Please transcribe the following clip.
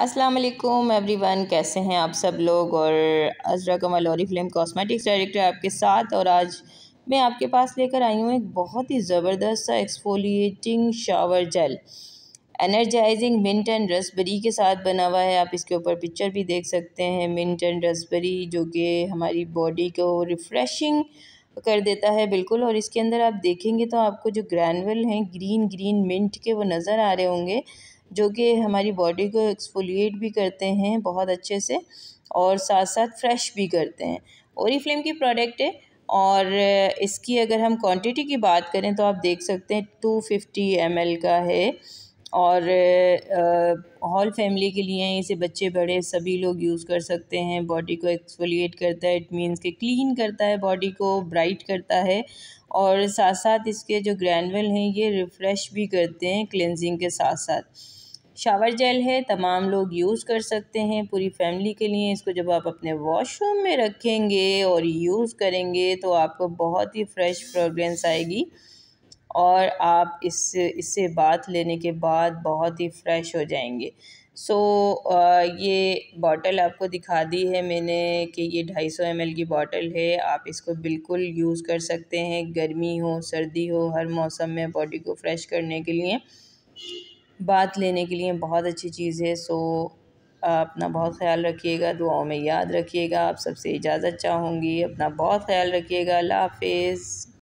Aslam everyone कैसे हैं आप सब लोग और अजरा कमल और फिल्म कॉस्मेटिक्स डायरेक्टर आपके साथ और आज मैं आपके पास लेकर आई हूँ एक बहुत ही ज़बरदस्त सा exfoliating shower gel energizing mint and raspberry के साथ बना हुआ है आप इसके ऊपर पिक्चर भी देख सकते हैं मिंट एंड रसबरी जो कि हमारी बॉडी को रिफ़्रेशिंग कर देता है बिल्कुल और इसके अंदर आप देखेंगे तो आपको जो ग्रैनुअल हैं ग्रीन ग्रीन मिंट के वो नज़र आ रहे होंगे जो कि हमारी बॉडी को एक्सफोलिएट भी करते हैं बहुत अच्छे से और साथ साथ फ्रेश भी करते हैं ओरी फ्लेम की प्रोडक्ट है और इसकी अगर हम क्वांटिटी की बात करें तो आप देख सकते हैं टू फिफ्टी एम एल का है और हॉल फैमिली के लिए इसे बच्चे बड़े सभी लोग यूज़ कर सकते हैं बॉडी को एक्सफोलिएट करता है इट मींस के क्लीन करता है बॉडी को ब्राइट करता है और साथ साथ इसके जो ग्रैनवल हैं ये रिफ़्रेश भी करते हैं क्लेंजिंग के साथ साथ शावर जेल है तमाम लोग यूज़ कर सकते हैं पूरी फैमिली के लिए इसको जब आप अपने वॉशरूम में रखेंगे और यूज़ करेंगे तो आपको बहुत ही फ्रेश फ्रेगरेंस आएगी और आप इस इससे बात लेने के बाद बहुत ही फ्रेश हो जाएंगे सो so, ये बॉटल आपको दिखा दी है मैंने कि ये ढाई सौ एम की बॉटल है आप इसको बिल्कुल यूज़ कर सकते हैं गर्मी हो सर्दी हो हर मौसम में बॉडी को फ्रेश करने के लिए बात लेने के लिए बहुत अच्छी चीज़ है सो अपना बहुत ख्याल रखिएगा दुआओं में याद रखिएगा आप सबसे इजाज़त चाहूँगी अपना बहुत ख्याल रखिएगा अल्लाह हाफिज़